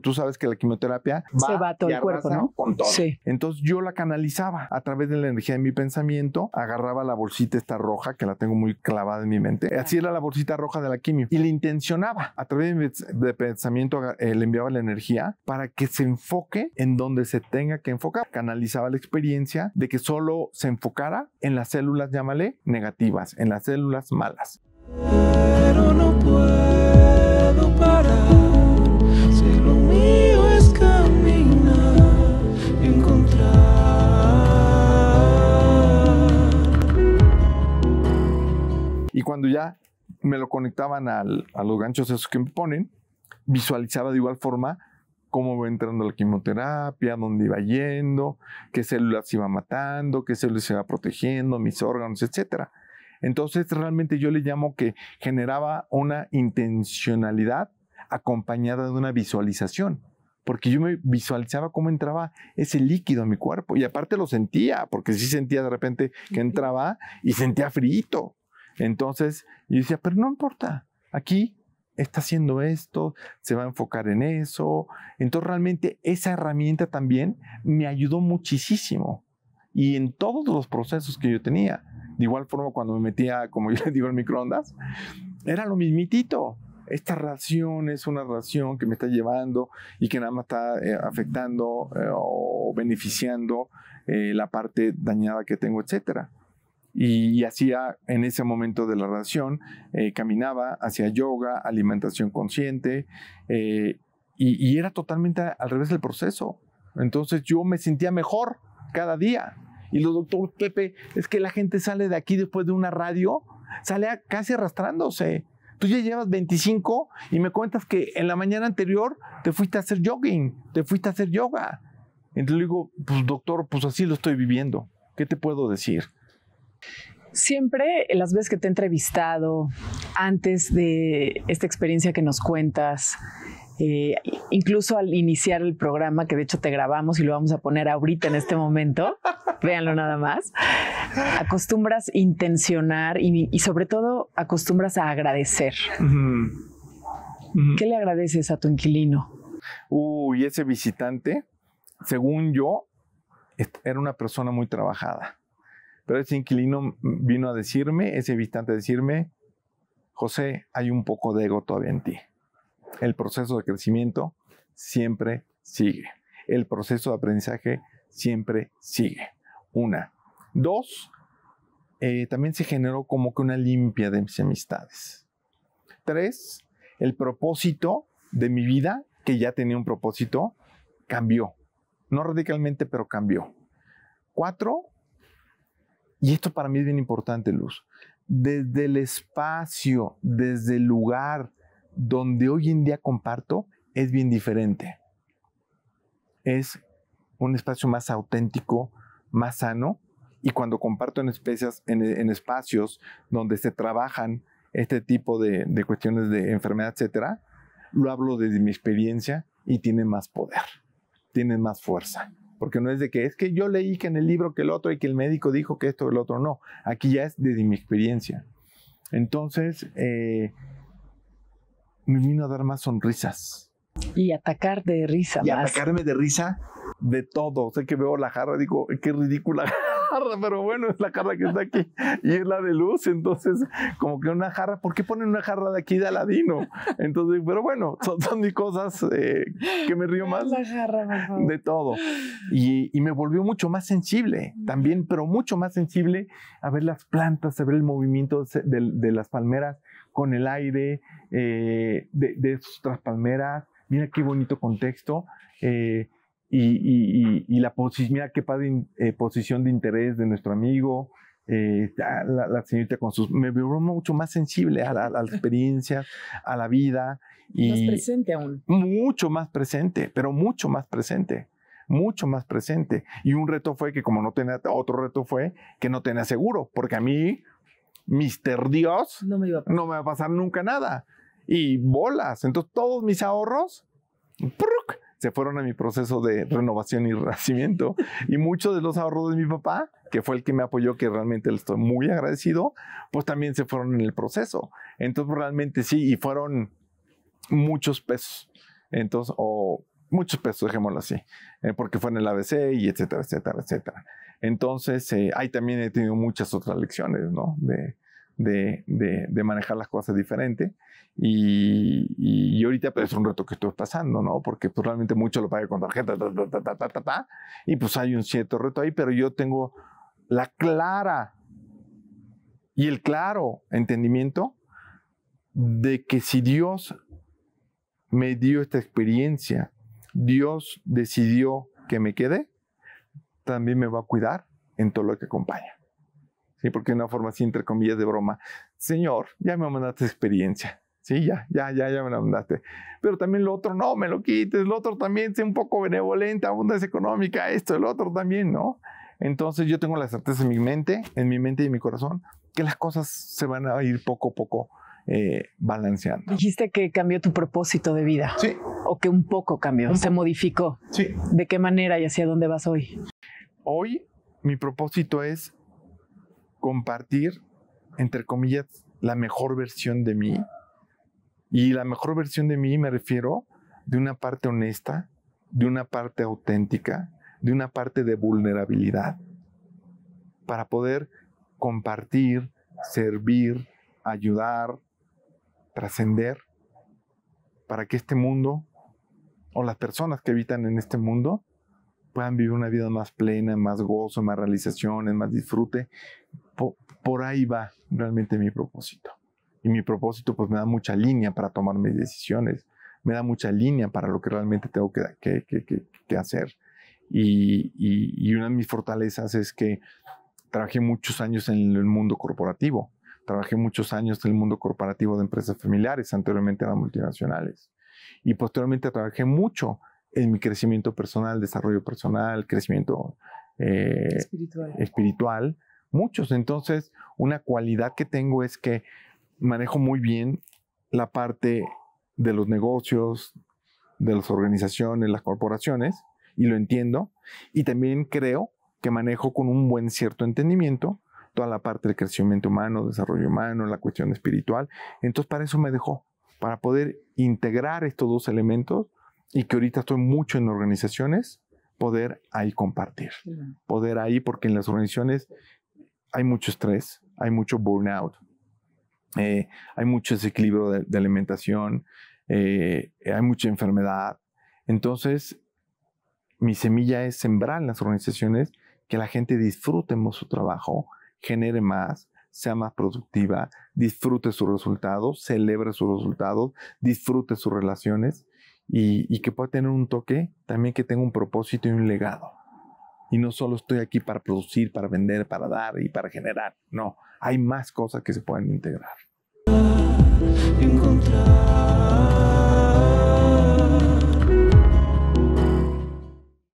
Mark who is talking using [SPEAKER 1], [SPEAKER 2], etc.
[SPEAKER 1] tú sabes que la quimioterapia va se va todo el cuerpo, ¿no? Con todo. Sí. Entonces yo la canalizaba a través de la energía de mi pensamiento, agarraba la bolsita esta roja que la tengo muy clavada en mi mente, así era la bolsita roja de la quimio y le intencionaba a través de pensamiento eh, le enviaba la energía para que se enfoque en donde se tenga que enfocar. Canalizaba la experiencia de que solo se enfocara en las células, llámale, negativas, en las células malas. Pero no puedo. ya me lo conectaban a los ganchos esos que me ponen, visualizaba de igual forma cómo va entrando la quimioterapia, dónde iba yendo, qué células iba matando, qué células iba protegiendo, mis órganos, etc. Entonces realmente yo le llamo que generaba una intencionalidad acompañada de una visualización, porque yo me visualizaba cómo entraba ese líquido a mi cuerpo y aparte lo sentía, porque sí sentía de repente que entraba y sentía friito entonces, yo decía, pero no importa, aquí está haciendo esto, se va a enfocar en eso. Entonces, realmente esa herramienta también me ayudó muchísimo. Y en todos los procesos que yo tenía, de igual forma cuando me metía, como yo les digo, al microondas, era lo mismitito esta relación es una relación que me está llevando y que nada más está eh, afectando eh, o beneficiando eh, la parte dañada que tengo, etcétera y hacía en ese momento de la relación, eh, caminaba hacia yoga, alimentación consciente, eh, y, era totalmente al revés del proceso. Entonces yo me sentía mejor cada día. Y lo doctor Pepe, es que la gente sale de aquí después de una radio, sale casi arrastrándose. Tú ya llevas 25 y me cuentas que en la mañana anterior te fuiste a hacer jogging, te fuiste a hacer yoga. Entonces le digo, pues doctor, pues así lo estoy viviendo. ¿Qué te puedo decir? Siempre las veces que te he entrevistado, antes de esta experiencia que nos cuentas, eh, incluso al iniciar el programa, que de hecho te grabamos y lo vamos a poner ahorita en este momento, véanlo nada más, acostumbras intencionar y, sobre todo acostumbras a agradecer. ¿Qué le agradeces a tu inquilino? Uy, ese visitante, según yo, era una persona muy trabajada pero ese inquilino vino a decirme, ese visitante a decirme, José, hay un poco de ego todavía en ti. El proceso de crecimiento siempre sigue. El proceso de aprendizaje siempre sigue. Una. Dos, eh, también se generó como que una limpia de mis amistades. Tres, el propósito de mi vida, que ya tenía un propósito, cambió. No radicalmente, pero cambió. Cuatro, y esto para mí es bien importante, Luz. Desde el espacio, desde el lugar donde hoy en día comparto, es bien diferente. Es un espacio más auténtico, más sano. Y cuando comparto en, en, espacios donde se trabajan este tipo de, cuestiones de enfermedad, etcétera, lo hablo desde mi experiencia y tiene más poder, tiene más fuerza porque no es de que es que yo leí que en el libro que el otro y que el médico dijo que esto el otro no. Aquí ya es desde mi experiencia. Entonces, eh, me vino a dar más sonrisas. Y atacar de risa. Y atacarme de risa de todo. Sé que veo la jarra, digo, qué ridícula pero bueno, es la jarra que está aquí y es la de luz, entonces como que una jarra, ¿por qué ponen una jarra de aquí de Aladino? Entonces, pero bueno, son, son cosas eh, que me río más de todo. Y, me volvió mucho más sensible también, pero mucho más sensible a ver las plantas, a ver el movimiento de, las palmeras con el aire, eh, de, de otras palmeras. Mira qué bonito contexto. Eh, y, la posición, mira qué eh, posición de interés de nuestro amigo, eh, la, señorita con sus... Me veo mucho más sensible a la, experiencias, a la vida. Y más presente aún. Mucho más presente, pero mucho más presente mucho más presente. Y un reto fue que como no tenía, otro reto fue que no tenía seguro, porque a mí, Mister Dios, no me, iba a pasar. va a pasar nunca nada. Y bolas, entonces todos mis ahorros, ¡pruc! se fueron a mi proceso de renovación y renacimiento. Y muchos de los ahorros de mi papá, que fue el que me apoyó, que realmente le estoy muy agradecido, pues también se fueron en el proceso. Entonces realmente sí, y fueron muchos pesos. Entonces, o muchos pesos, dejémoslo así, eh, porque fue en el ABC y etcétera, etcétera, etcétera. Entonces, eh, ahí también he tenido muchas otras lecciones, ¿no? De, de, de, manejar las cosas diferente. Y, y, ahorita pues, es un reto que estoy pasando, ¿no? Porque pues, realmente mucho lo paga con tarjeta, y pues hay un cierto reto ahí, pero yo tengo la clara y el claro entendimiento de que si Dios me dio esta experiencia, Dios decidió que me quede, también me va a cuidar en todo lo que acompaña. ¿sí? Porque una forma así, entre comillas, de broma. Señor, ya me mandaste experiencia. Sí, ya, ya, ya, ya me mandaste. Pero también lo otro, no me lo quites. Lo otro también, sé un poco benevolente, abundancia económica, esto, el otro también, ¿no? Entonces yo tengo la certeza en mi mente, en mi mente y en mi corazón, que las cosas se van a ir poco a poco eh, balanceando. Dijiste que cambió tu propósito de vida. Sí. O que un poco cambió, se modificó. Sí. ¿De qué manera y hacia dónde vas hoy? Hoy mi propósito es compartir, entre comillas, la mejor versión de mí. Y la mejor versión de mí me refiero de una parte honesta, de una parte auténtica, de una parte de vulnerabilidad, para poder compartir, servir, ayudar, trascender, para que este mundo o las personas que habitan en este mundo puedan vivir una vida más plena, más gozo, más realizaciones, más disfrute. Por, ahí va realmente mi propósito. Y mi propósito pues me da mucha línea para tomar mis decisiones, me da mucha línea para lo que realmente tengo que, que, que, hacer. Y, y, una de mis fortalezas es que trabajé muchos años en el mundo corporativo. Trabajé muchos años en el mundo corporativo de empresas familiares, anteriormente eran multinacionales. Y posteriormente trabajé mucho en mi crecimiento personal, desarrollo personal, crecimiento eh, espiritual. muchos. Entonces, una cualidad que tengo es que manejo muy bien la parte de los negocios, de las organizaciones, las corporaciones, y lo entiendo, y también creo que manejo con un buen cierto entendimiento toda la parte del crecimiento humano, desarrollo humano, la cuestión espiritual. Entonces, para eso me dejó, para poder integrar estos dos elementos y que ahorita estoy mucho en organizaciones, poder ahí compartir, poder ahí, porque en las organizaciones hay mucho estrés, hay mucho burnout, eh, hay mucho desequilibrio de, alimentación, eh, hay mucha enfermedad. Entonces, mi semilla es sembrar en las organizaciones que la gente disfrute más su trabajo, genere más, sea más productiva, disfrute sus resultados, celebre sus resultados, disfrute sus relaciones y, que pueda tener un toque, también que tenga un propósito y un legado. Y no solo estoy aquí para producir, para vender, para dar y para generar. No, hay más cosas que se pueden integrar. Encontrar.